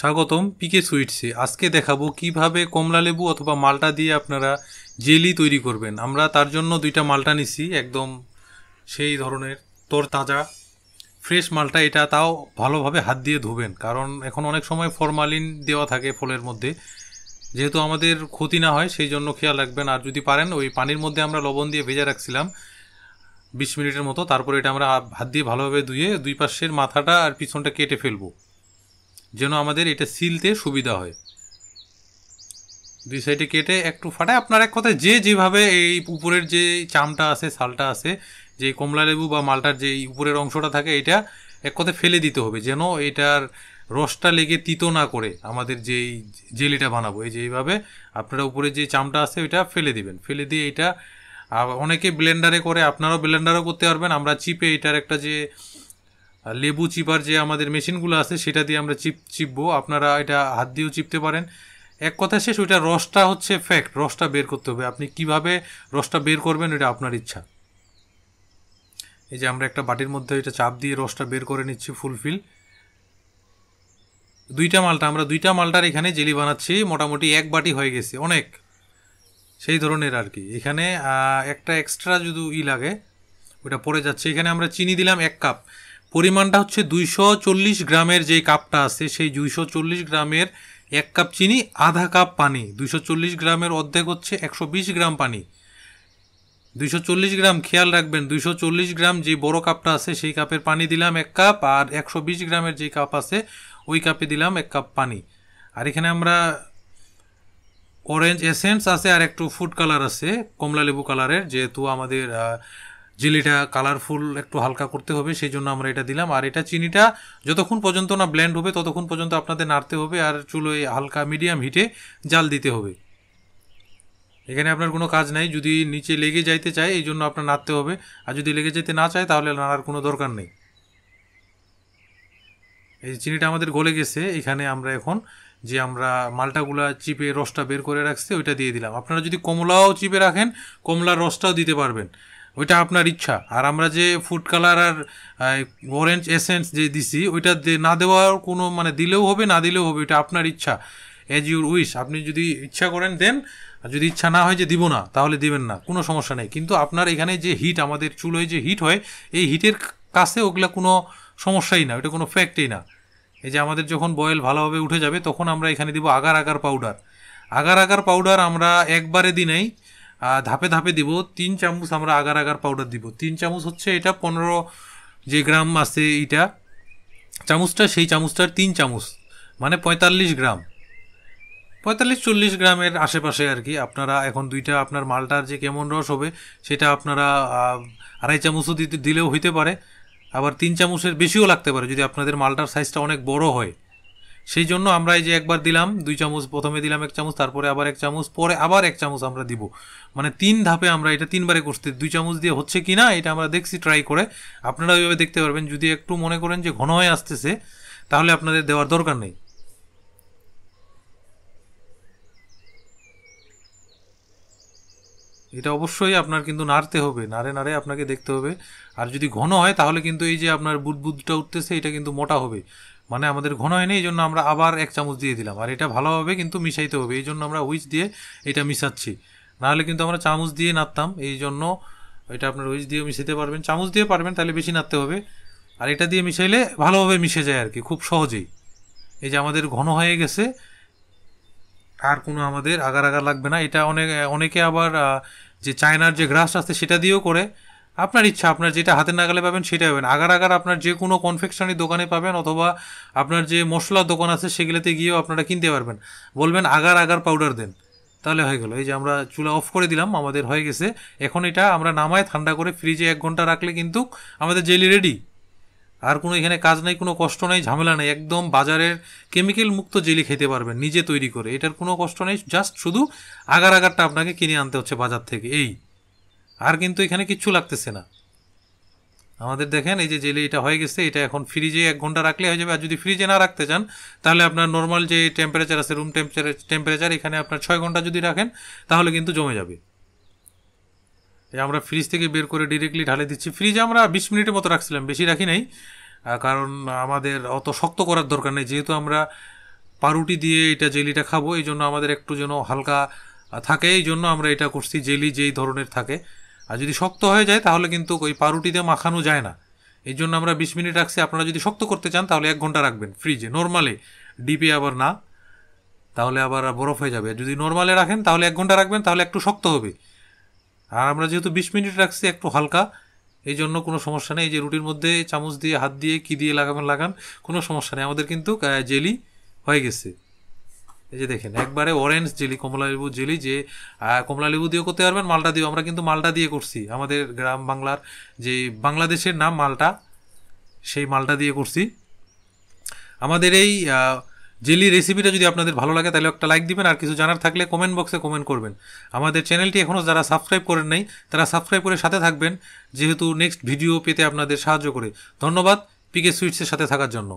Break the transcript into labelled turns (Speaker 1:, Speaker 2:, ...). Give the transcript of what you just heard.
Speaker 1: স্বাগতম পিকে সুইটসে আজকে দেখাবো কিভাবে কমলা লেবু অথবা মালটা দিয়ে আপনারা জেলি তৈরি করবেন আমরা তার জন্য দুইটা মালটা নিছি একদম সেই ধরনের তোর তাজা ফ্রেশ মালটা এটা তাও ভালোভাবে হাত দিয়ে ধুবেন কারণ এখন অনেক সময় ফরমালিন দেওয়া থাকে ফলের মধ্যে যেহেতু আমাদের ক্ষতি না হয় সেই জন্য খেয়াল রাখবেন আর যদি পারেন ওই পানির মধ্যে আমরা লবণ দিয়ে ভেজে রাখছিলাম বিশ মিনিটের মতো তারপরে এটা আমরা হাত দিয়ে ভালোভাবে ধুয়ে দুই পাশের মাথাটা আর পিছনটা কেটে ফেলবো যেন আমাদের এটা সিলতে সুবিধা হয় দুই সাইডে কেটে একটু ফাটায় আপনার এক কথায় যে যেভাবে এই উপরের যে চামটা আছে শালটা আছে যে কমলা লেবু বা মালটার যে উপরের অংশটা থাকে এটা এক কথায় ফেলে দিতে হবে যেন এটার রসটা লেগে তিতো না করে আমাদের যেই জেলিটা বানাবো এই যেইভাবে আপনারা উপরে যে চামটা আছে ওইটা ফেলে দিবেন ফেলে দিয়ে এটা অনেকে ব্লেন্ডারে করে আপনারাও ব্লেন্ডারও করতে পারবেন আমরা চিপে এটার একটা যে লেবু চিপার যে আমাদের মেশিনগুলো আছে সেটা দিয়ে আমরা চিপ চিপবো আপনারা এটা হাত দিয়েও চিপতে পারেন এক কথা শেষ ওইটা রসটা হচ্ছে ফ্যাক্ট রসটা বের করতে হবে আপনি কিভাবে রসটা বের করবেন এটা আপনার ইচ্ছা এই যে আমরা একটা বাটির মধ্যে এটা চাপ দিয়ে রসটা বের করে নিচ্ছি ফুলফিল দুইটা মালটা আমরা দুইটা মালটার এখানে জেলি বানাচ্ছি মোটামুটি এক বাটি হয়ে গেছে অনেক সেই ধরনের আর কি এখানে একটা এক্সট্রা যদি ই লাগে ওটা পড়ে যাচ্ছে এখানে আমরা চিনি দিলাম এক কাপ পরিমাণটা হচ্ছে দুইশো গ্রামের যে কাপটা আছে সেই দুইশো গ্রামের এক কাপ চিনি আধা কাপ পানি দুইশো গ্রামের অর্ধেক হচ্ছে একশো গ্রাম পানি দুইশো গ্রাম খেয়াল রাখবেন দুইশো গ্রাম যে বড় কাপটা আছে সেই কাপের পানি দিলাম এক কাপ আর একশো গ্রামের যে কাপ আছে ওই কাপে দিলাম এক কাপ পানি আর এখানে আমরা অরেঞ্জ এসেন্স আছে আর একটু ফুড কালার আছে কমলা লেবু কালারের যেহেতু আমাদের জেলিটা কালারফুল একটু হালকা করতে হবে সেই জন্য আমরা এটা দিলাম আর এটা চিনিটা যতক্ষণ পর্যন্ত না ব্ল্যান্ড হবে ততক্ষণ পর্যন্ত আপনাদের নাড়তে হবে আর এই হালকা মিডিয়াম হিটে জাল দিতে হবে এখানে আপনার কোনো কাজ নাই যদি নিচে লেগে যাইতে চায় এই জন্য আপনার নাড়তে হবে আর যদি লেগে যেতে না চায় তাহলে নাড়ার কোনো দরকার নেই এই চিনিটা আমাদের গলে গেছে এখানে আমরা এখন যে আমরা মালটাগুলা চিপে রসটা বের করে রাখছি ওইটা দিয়ে দিলাম আপনারা যদি কমলাও চিপে রাখেন কমলার রসটাও দিতে পারবেন ওইটা আপনার ইচ্ছা আর আমরা যে ফুড কালার আর অরেঞ্জ এসেন্স যে দিছি ওইটা না দেওয়ার কোনো মানে দিলেও হবে না দিলেও হবে ওইটা আপনার ইচ্ছা এজ ইউর উইশ আপনি যদি ইচ্ছা করেন দেন আর যদি ইচ্ছা না হয় যে দিব না তাহলে দিবেন না কোনো সমস্যা নেই কিন্তু আপনার এখানে যে হিট আমাদের চুলোয় যে হিট হয় এই হিটের কাছে ওগুলা কোনো সমস্যাই না ওইটা কোনো ফ্যাক্টই না এই যে আমাদের যখন বয়েল ভালোভাবে উঠে যাবে তখন আমরা এখানে দিব agar agar powder agar agar powder আমরা একবারে দিনেই ধাপে ধাপে দিব তিন চামচ আমরা আগার আগার পাউডার দিব তিন চামচ হচ্ছে এটা পনেরো যে গ্রাম আছে এটা চামচটা সেই চামচটার তিন চামচ মানে পঁয়তাল্লিশ গ্রাম পঁয়তাল্লিশ চল্লিশ গ্রামের আশেপাশে আর কি আপনারা এখন দুইটা আপনার মালটার যে কেমন রস হবে সেটা আপনারা আড়াই চামচও দিতে দিলেও হইতে পারে আবার তিন চামচের বেশিও লাগতে পারে যদি আপনাদের মালটার সাইজটা অনেক বড় হয় সেই জন্য আমরা এই যে একবার দিলাম দুই চামচ প্রথমে দিলাম এক চামচ তারপরে আবার এক চামচ পরে আবার এক চামচ আমরা দিব মানে তিন ধাপে আমরা এটা তিনবারে করতে দুই চামচ দিয়ে হচ্ছে কি না এটা আমরা দেখছি ট্রাই করে আপনারা ওইভাবে দেখতে পারবেন যদি একটু মনে করেন যে ঘন হয়ে আসতেছে তাহলে আপনাদের দেওয়ার দরকার নেই এটা অবশ্যই আপনার কিন্তু নাড়তে হবে নাড়ে নাড়ে আপনাকে দেখতে হবে আর যদি ঘন হয় তাহলে কিন্তু এই যে আপনার বুদবুদটা উঠতেছে এটা কিন্তু মোটা হবে মানে আমাদের ঘন হয়নি এই জন্য আমরা আবার এক চামচ দিয়ে দিলাম আর এটা ভালোভাবে কিন্তু মিশাইতে হবে এই জন্য আমরা উইচ দিয়ে এটা মিশাচ্ছি নাহলে কিন্তু আমরা চামচ দিয়ে নাড়তাম এই জন্য এটা আপনার উইচ দিয়ে মিশাতে পারবেন চামচ দিয়ে পারবেন তাহলে বেশি নাড়তে হবে আর এটা দিয়ে মিশাইলে ভালোভাবে মিশে যায় আর কি খুব সহজেই এই যে আমাদের ঘন হয়ে গেছে আর কোনো আমাদের আগার আগার লাগবে না এটা অনেক অনেকে আবার যে চায়নার যে গ্রাস আছে সেটা দিয়েও করে আপনার ইচ্ছা আপনার যেটা হাতে নাগালে পাবেন সেটাই পাবেন আগার আগার আপনার যে কোনো কনফেকশনারি দোকানে পাবেন অথবা আপনার যে মশলার দোকান আছে সেগুলোতে গিয়েও আপনারা কিনতে পারবেন বলবেন আগার আগার পাউডার দেন তাহলে হয়ে গেলো এই যে আমরা চুলা অফ করে দিলাম আমাদের হয়ে গেছে এখন এটা আমরা নামায় ঠান্ডা করে ফ্রিজে এক ঘন্টা রাখলে কিন্তু আমাদের জেলি রেডি আর কোনো এখানে কাজ নাই কোনো কষ্ট নেই ঝামেলা নেই একদম বাজারের কেমিক্যাল মুক্ত জেলি খেতে পারবেন নিজে তৈরি করে এটার কোনো কষ্ট নেই জাস্ট শুধু আগার আগারটা আপনাকে কিনে আনতে হচ্ছে বাজার থেকে এই আর কিন্তু এখানে কিচ্ছু লাগতেছে না আমাদের দেখেন এই যে জেলে এটা হয়ে গেছে এটা এখন ফ্রিজে এক ঘন্টা রাখলে হয়ে যাবে আর যদি ফ্রিজে না রাখতে চান তাহলে আপনার নর্মাল যে টেম্পারেচার আছে রুম টেম্পারেচার টেম্পারেচার এখানে আপনার ছয় ঘন্টা যদি রাখেন তাহলে কিন্তু জমে যাবে এই আমরা ফ্রিজ থেকে বের করে ডিরেক্টলি ঢালে দিচ্ছি ফ্রিজে আমরা বিশ মিনিটের মতো রাখছিলাম বেশি রাখি নাই কারণ আমাদের অত শক্ত করার দরকার নেই যেহেতু আমরা পাউরুটি দিয়ে এটা জেলিটা খাবো এই জন্য আমাদের একটু যেন হালকা থাকে এই জন্য আমরা এটা করছি জেলি যেই ধরনের থাকে আর যদি শক্ত হয়ে যায় তাহলে কিন্তু ওই দিয়ে মাখানো যায় না এই জন্য আমরা বিশ মিনিট রাখছি আপনারা যদি শক্ত করতে চান তাহলে এক ঘন্টা রাখবেন ফ্রিজে নর্মালি ডিপে আবার না তাহলে আবার বরফ হয়ে যাবে যদি নর্মালে রাখেন তাহলে এক ঘন্টা রাখবেন তাহলে একটু শক্ত হবে আর আমরা যেহেতু বিশ মিনিট রাখছি একটু হালকা এই জন্য কোনো সমস্যা নেই এই যে রুটির মধ্যে চামচ দিয়ে হাত দিয়ে কি দিয়ে লাগাবেন লাগান কোনো সমস্যা নেই আমাদের কিন্তু জেলি হয়ে গেছে এই যে দেখেন একবারে অরেঞ্জ জেলি কমলা লেবু জেলি যে কমলা লেবু দিয়েও করতে পারবেন মালটা দিয়েও আমরা কিন্তু মালটা দিয়ে করছি আমাদের গ্রাম বাংলার যে বাংলাদেশের নাম মালটা সেই মালটা দিয়ে করছি আমাদের এই জেলি রেসিপিটা যদি আপনাদের ভালো লাগে তাহলে একটা লাইক দিবেন আর কিছু জানার থাকলে কমেন্ট বক্সে কমেন্ট করবেন আমাদের চ্যানেলটি এখনও যারা সাবস্ক্রাইব করেন নাই তারা সাবস্ক্রাইব করে সাথে থাকবেন যেহেতু নেক্সট ভিডিও পেতে আপনাদের সাহায্য করে ধন্যবাদ পিকে সুইটসের সাথে থাকার জন্য